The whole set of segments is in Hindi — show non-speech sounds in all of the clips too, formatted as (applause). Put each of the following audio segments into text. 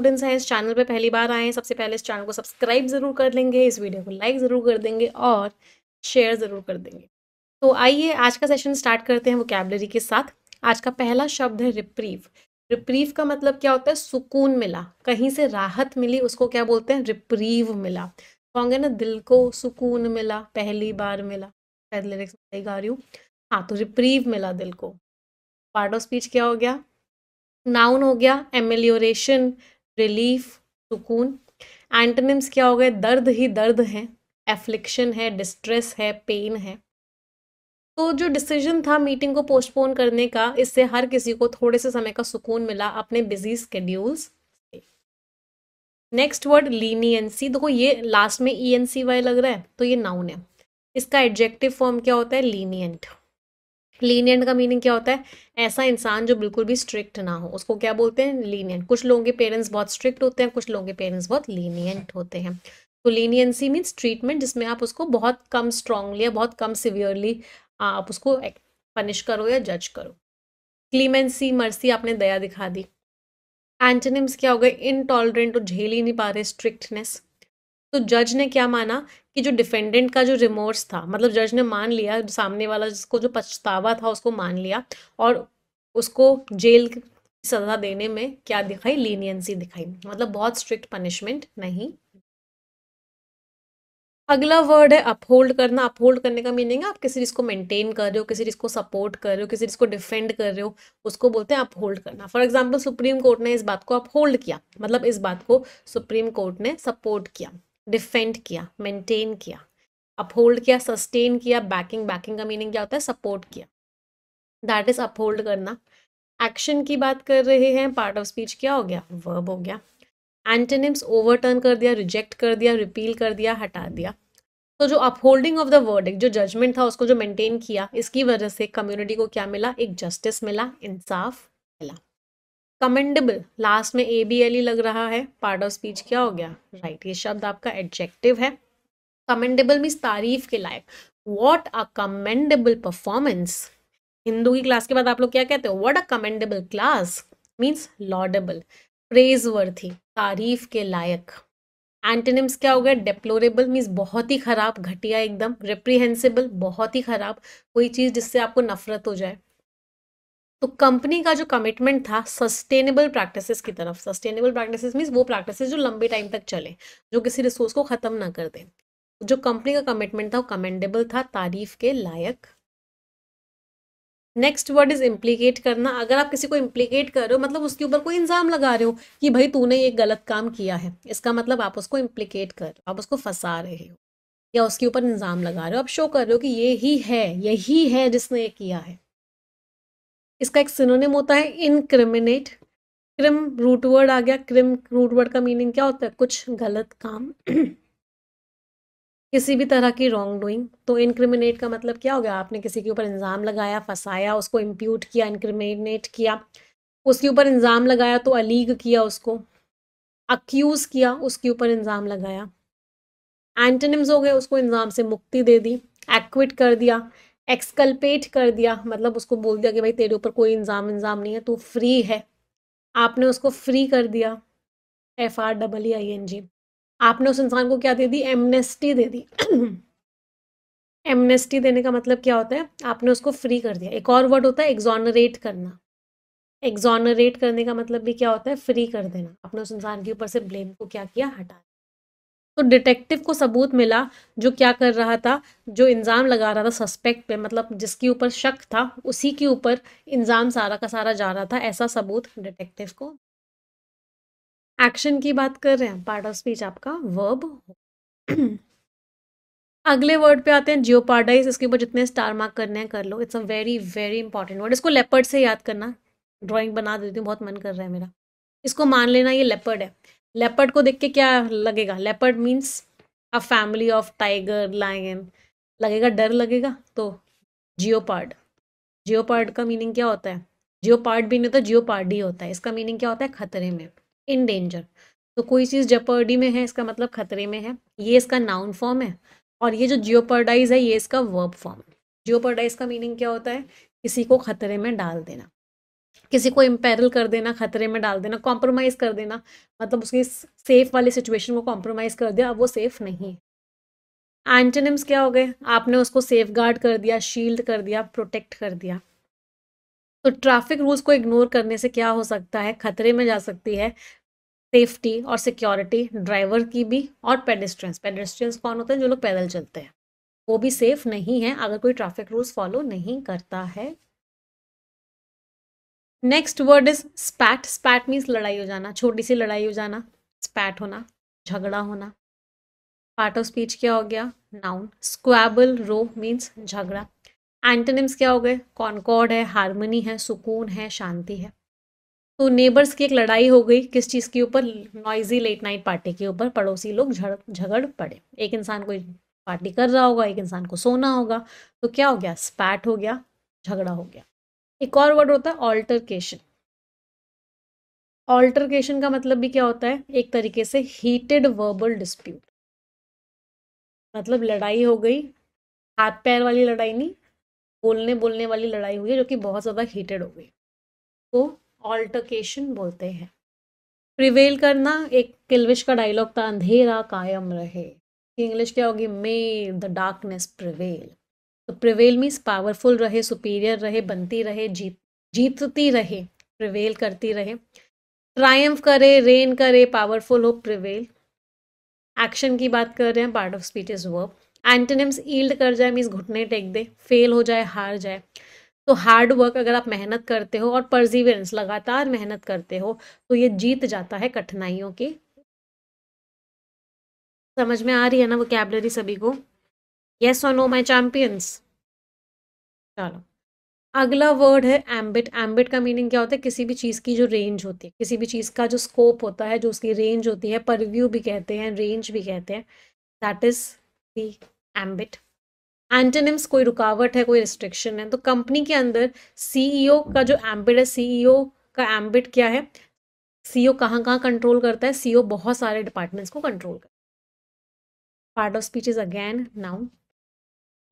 स्टूडेंट्स हैं इस चैनल पे पहली बार आए हैं सबसे पहले इस चैनल को सब्सक्राइब ज़रूर कर लेंगे इस वीडियो को लाइक ज़रूर कर देंगे और शेयर ज़रूर कर देंगे तो आइए आज का सेशन स्टार्ट करते हैं वोकेबलरी के साथ आज का पहला शब्द है रिप्रीव रिप्रीव का मतलब क्या होता है सुकून मिला कहीं से राहत मिली उसको क्या बोलते हैं रिप्रीव मिला कहोगे ना दिल को सुकून मिला पहली बार मिला शायद लिरिक्स सही गा रही हूँ हाँ तो रिप्रीव मिला दिल को पार्ट ऑफ स्पीच क्या हो गया नाउन हो गया एमेल्योरेशन रिलीफ सुकून एंटनिम्स क्या हो गए दर्द ही दर्द है एफ्लिक्शन है डिस्ट्रेस है पेन है तो जो डिसीजन था मीटिंग को पोस्टपोन करने का इससे हर किसी को थोड़े से समय का सुकून मिला अपने busy schedules next word leniency देखो ये लास्ट में ई एन सी वाई लग रहा है तो ये नाउन है इसका एडजेक्टिव फॉर्म क्या होता है लीनियंट लीनियंट का मीनिंग क्या होता है ऐसा इंसान जो बिल्कुल भी स्ट्रिक्ट ना हो उसको क्या बोलते हैं लीनियंट कुछ लोगों के पेरेंट्स बहुत स्ट्रिक्ट होते हैं कुछ लोगों के पेरेंट्स बहुत लीनियंट होते हैं तो लीनियंसी मीन्स ट्रीटमेंट जिसमें आप उसको बहुत कम स्ट्रांगली या बहुत कम सिवियरली आप उसको पनिश करो या जज करो क्लीमेंसी मर्सी आपने दया दिखा दी एंटनिम्स क्या हो गए इनटॉलरेंट और तो झेल ही नहीं पा रहे स्ट्रिक्टनेस तो जज ने क्या माना कि जो डिफेंडेंट का जो रिमोर्स था मतलब जज ने मान लिया सामने वाला जिसको जो पछतावा था उसको मान लिया और उसको जेल की सजा देने में क्या दिखाई लीनियंसी दिखाई मतलब बहुत स्ट्रिक्ट पनिशमेंट नहीं अगला वर्ड है अपहोल्ड करना अपहोल्ड करने का मीनिंग है आप किसी चीज़ को मेंटेन कर रहे हो किसी चीज़ को सपोर्ट कर रहे हो किसी चीज़ को डिफेंड कर रहे हो उसको बोलते हैं अपहोल्ड करना फॉर एग्जांपल सुप्रीम कोर्ट ने इस बात को अपहोल्ड किया मतलब इस बात को सुप्रीम कोर्ट ने सपोर्ट किया डिफेंड किया मेंटेन किया अपहोल्ड किया सस्टेन किया बैकिंग बैकिंग का मीनिंग क्या होता है सपोर्ट किया दैट इज अपहोल्ड करना एक्शन की बात कर रहे हैं पार्ट ऑफ स्पीच क्या हो गया वर्ब हो गया एंटेनिम्स ओवरटर्न कर दिया रिजेक्ट कर दिया रिपील कर दिया हटा दिया तो जो अपहोल्डिंग ऑफ द वर्ड जो जजमेंट था उसको जो मेंटेन किया इसकी वजह से कम्युनिटी को क्या मिला एक जस्टिस मिला इंसाफ मिला कमेंडेबल लास्ट में ए बी एल ई लग रहा है पार्ट ऑफ स्पीच क्या हो गया राइट right, ये शब्द आपका एडजेक्टिव है कमेंडेबल मीन्स तारीफ के लायक what a commendable performance Hindu की क्लास के बाद आप लोग क्या कहते हो what a commendable class means laudable praiseworthy तारीफ के लायक एंटेनिम्स क्या हो गया डेप्लोरेबल मीन्स बहुत ही खराब घटिया एकदम रिप्रीहेंसिबल बहुत ही खराब कोई चीज़ जिससे आपको नफरत हो जाए तो कंपनी का जो कमिटमेंट था सस्टेनेबल प्रैक्टिसेस की तरफ सस्टेनेबल प्रैक्टिसेस मीन्स वो प्रैक्टिसेस जो लंबे टाइम तक चले जो किसी रिसोर्स को ख़त्म ना कर दें जो कंपनी का कमिटमेंट था वो कमेंडेबल था तारीफ के लायक नेक्स्ट वर्ड इज इम्प्लीकेट करना अगर आप किसी को इम्प्लीकेट कर रहे हो मतलब उसके ऊपर कोई इंजाम लगा रहे हो कि भाई तूने ये गलत काम किया है इसका मतलब आप उसको इम्प्लीकेट कर रहे हो आप उसको फंसा रहे हो या उसके ऊपर इंजाम लगा रहे हो आप शो कर रहे हो कि ये ही है यही है जिसने ये किया है इसका एक सिनोनिम होता है इनक्रिमिनेट क्रिम रूटवर्ड आ गया क्रिम रूटवर्ड का मीनिंग क्या होता है कुछ गलत काम किसी भी तरह की रॉन्ग डूइंग तो इनक्रिमिनेट का मतलब क्या हो गया आपने किसी के ऊपर इंजाम लगाया फंसाया उसको इम्प्यूट किया इनक्रिमिनेट किया उसके ऊपर इंजाम लगाया तो अलीग किया उसको अक्यूज़ किया उसके ऊपर इंजाम लगाया एंटनिम्स हो गए उसको इंजाम से मुक्ति दे दी एक्विट कर दिया एक्सकल्पेट कर दिया मतलब उसको बोल दिया कि भाई तेरे ऊपर कोई इंजाम इंजाम नहीं है तू फ्री है आपने उसको फ्री कर दिया F R double E I N G आपने उस इंसान को क्या दे दी एमनेस्टी दे दी एमनेस्टी (clears throat) देने का मतलब क्या होता है आपने उसको फ्री कर दिया एक और वर्ड होता है एग्जॉनरेट करना एग्जॉनरेट करने का मतलब भी क्या होता है फ्री कर देना आपने उस इंसान के ऊपर से ब्लेम को क्या किया हटा तो डिटेक्टिव को सबूत मिला जो क्या कर रहा था जो इंजाम लगा रहा था सस्पेक्ट पे मतलब जिसके ऊपर शक था उसी के ऊपर इंजाम सारा का सारा जा रहा था ऐसा सबूत डिटेक्टिव को एक्शन की बात कर रहे हैं पार्ट ऑफ स्पीच आपका वर्ब (clears throat) अगले वर्ड पे आते हैं जियोपार्डाइज इसके ऊपर जितने स्टार मार्क करने हैं कर लो it's a very very important word इसको लेपर्ड से याद करना ड्राइंग बना देती हूँ बहुत मन कर रहा है मेरा इसको मान लेना ये लेपर्ड है लेपर्ड को देख के क्या लगेगा leopard means a family of tiger lion लगेगा डर लगेगा तो जियो जियो जियोपार्ड का मीनिंग क्या होता है जियो पार्ट भी नहीं होता तो जियोपार्ड ही होता है इसका मीनिंग क्या होता है खतरे में इन डेंजर तो कोई चीज़ जपर्डी में है इसका मतलब खतरे में है ये इसका नाउन फॉर्म है और ये जो जियोपर्डाइज है ये इसका वर्ब फॉर्म है जियोपर्डाइज का मीनिंग क्या होता है किसी को खतरे में डाल देना किसी को इम्पेरल कर देना खतरे में डाल देना कॉम्प्रोमाइज़ कर देना मतलब उसकी सेफ वाली सिचुएशन को कॉम्प्रोमाइज़ कर दिया अब वो सेफ नहीं है एंटेनिम्स क्या हो गए आपने उसको सेफ गार्ड कर दिया शील्ड कर दिया प्रोटेक्ट कर दिया तो ट्रैफिक रूल्स को इग्नोर करने से क्या हो सकता है खतरे में जा सकती है सेफ्टी और सिक्योरिटी ड्राइवर की भी और पेडिस्ट्रेंस पेडिस्ट्रेंस कौन होते हैं जो लोग पैदल चलते हैं वो भी सेफ नहीं है अगर कोई ट्रैफिक रूल्स फॉलो नहीं करता है next word is spat spat means लड़ाई हो जाना छोटी सी लड़ाई हो जाना स्पैट होना झगड़ा होना पार्ट ऑफ स्पीच क्या हो गया नाउन स्क्वाबल रो मीन्स झगड़ा एंटनिम्स क्या हो गए कॉनकॉर्ड है हारमोनी है सुकून है शांति है तो नेबर्स की एक लड़ाई हो गई किस चीज़ के ऊपर नॉइजी लेट नाइट पार्टी के ऊपर पड़ोसी लोग झड़ झगड़ पड़े एक इंसान कोई पार्टी कर रहा होगा एक इंसान को सोना होगा तो क्या हो गया स्पैट हो गया झगड़ा हो गया एक और वर्ड होता है ऑल्टरकेशन ऑल्टरकेशन का मतलब भी क्या होता है एक तरीके से हीटेड वर्बल डिस्प्यूट मतलब लड़ाई हो गई हाथ पैर वाली लड़ाई नहीं बोलने बोलने वाली लड़ाई हुई है जो कि बहुत ज़्यादा हीटेड हो गई तो ऑल्टरकेशन बोलते हैं प्रिवेल करना एक किलविश का डायलॉग था अंधेरा कायम रहे इंग्लिश क्या होगी मे द डार्कनेस प्रिवेल तो प्रिवेल मीन्स पावरफुल रहे सुपीरियर रहे बनती रहे जीत जीतती रहे प्रिवेल करती रहे ट्रायम्फ करे रेन करे पावरफुल हो प्रिवेल एक्शन की बात कर रहे हैं part of speech is verb antonyms yield कर जाए मीन्स घुटने टेक दे फेल हो जाए हार जाए तो हार्ड वर्क अगर आप मेहनत करते हो और परजीवरेंस लगातार मेहनत करते हो तो ये जीत जाता है कठिनाइयों की समझ में आ रही है ना वो कैबलरी सभी को यस और नो माय चैंपियंस चलो अगला वर्ड है एम्बिट एम्बिट का मीनिंग क्या होता है किसी भी चीज़ की जो रेंज होती है किसी भी चीज़ का जो स्कोप होता है जो उसकी रेंज होती है परव्यू भी कहते हैं रेंज भी कहते हैं that is the ambit antonyms कोई रुकावट है कोई रिस्ट्रिक्शन है तो कंपनी के अंदर सीईओ e का जो एम्बिट है सीईओ e का एम्बिट क्या है सीईओ e कहाँ कहाँ कंट्रोल करता है सीईओ बहुत सारे डिपार्टमेंट्स को कंट्रोल करता है part of speech is again now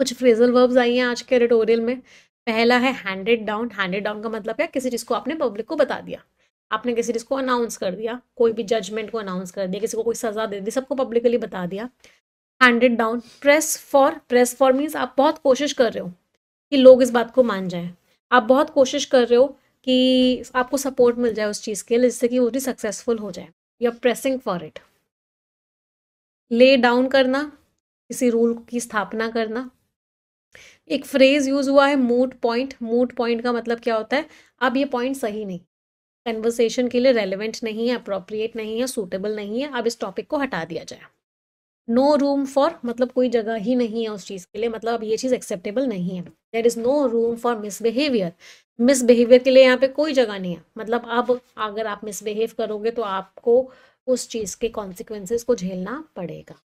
कुछ फ्रेजल वर्ब्स आई हैं आज के एडिटोरियल में पहला है हैंडेड डाउन हैंडेड डाउन का मतलब क्या किसी चीज़ को आपने पब्लिक को बता दिया आपने किसी चीज़ को अनाउंस कर दिया कोई भी जजमेंट को अनाउंस कर दिया किसी को कोई सज़ा दे दी सबको पब्लिकली बता दिया handed down press for press for means आप बहुत कोशिश कर रहे हो कि लोग इस बात को मान जाए आप बहुत कोशिश कर रहे हो कि आपको सपोर्ट मिल जाए उस चीज़ के लिए जिससे कि वो भी सक्सेसफुल हो जाए you are pressing for it lay down करना किसी रूल की स्थापना करना एक फ्रेज यूज हुआ है मूड पॉइंट मूड पॉइंट का मतलब क्या होता है अब ये पॉइंट सही नहीं कन्वर्सेशन के लिए रेलिवेंट नहीं है अप्रोप्रिएट नहीं है सूटेबल नहीं है अब इस टॉपिक को हटा दिया जाए नो रूम फॉर मतलब कोई जगह ही नहीं है उस चीज़ के लिए मतलब अब ये चीज़ एक्सेप्टेबल नहीं है there is no room for misbehaviour misbehaviour के लिए यहाँ पे कोई जगह नहीं है मतलब अब अगर आप मिसबिहेव करोगे तो आपको उस चीज़ के कॉन्सिक्वेंसेस को झेलना पड़ेगा